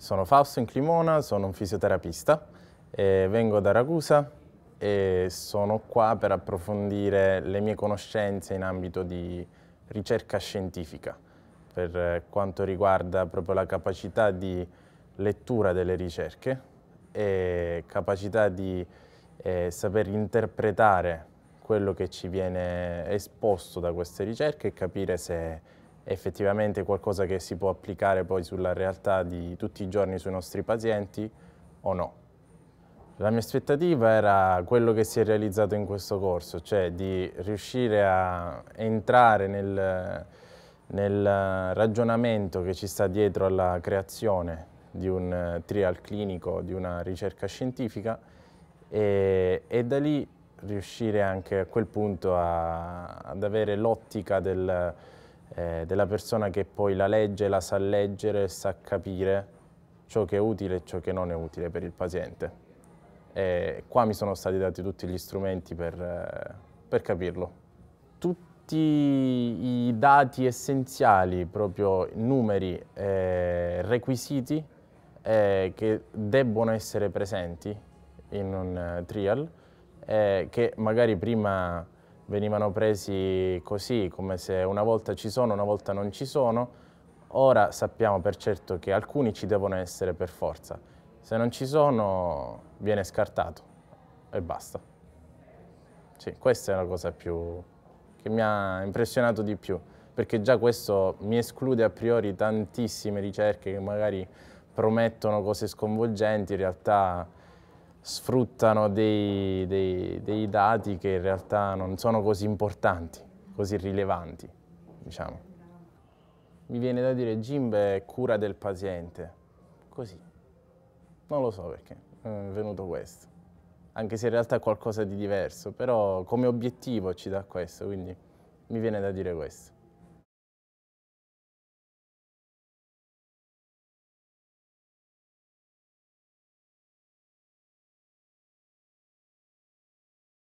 Sono Fausto Inclimona, sono un fisioterapista, vengo da Ragusa e sono qua per approfondire le mie conoscenze in ambito di ricerca scientifica per eh, quanto riguarda proprio la capacità di lettura delle ricerche e capacità di eh, saper interpretare quello che ci viene esposto da queste ricerche e capire se effettivamente qualcosa che si può applicare poi sulla realtà di tutti i giorni sui nostri pazienti o no. La mia aspettativa era quello che si è realizzato in questo corso, cioè di riuscire a entrare nel, nel ragionamento che ci sta dietro alla creazione di un trial clinico, di una ricerca scientifica e, e da lì riuscire anche a quel punto a, ad avere l'ottica del, eh, della persona che poi la legge, la sa leggere, sa capire ciò che è utile e ciò che non è utile per il paziente. E qua mi sono stati dati tutti gli strumenti per, eh, per capirlo. Tutti i dati essenziali, proprio numeri, eh, requisiti eh, che debbono essere presenti in un eh, trial, eh, che magari prima venivano presi così, come se una volta ci sono, una volta non ci sono. Ora sappiamo per certo che alcuni ci devono essere per forza. Se non ci sono, viene scartato e basta. Sì, questa è la cosa più che mi ha impressionato di più, perché già questo mi esclude a priori tantissime ricerche che magari promettono cose sconvolgenti, in realtà sfruttano dei, dei, dei dati che in realtà non sono così importanti, così rilevanti, diciamo. Mi viene da dire GIMB è cura del paziente, così. Non lo so perché è venuto questo, anche se in realtà è qualcosa di diverso, però come obiettivo ci dà questo, quindi mi viene da dire questo.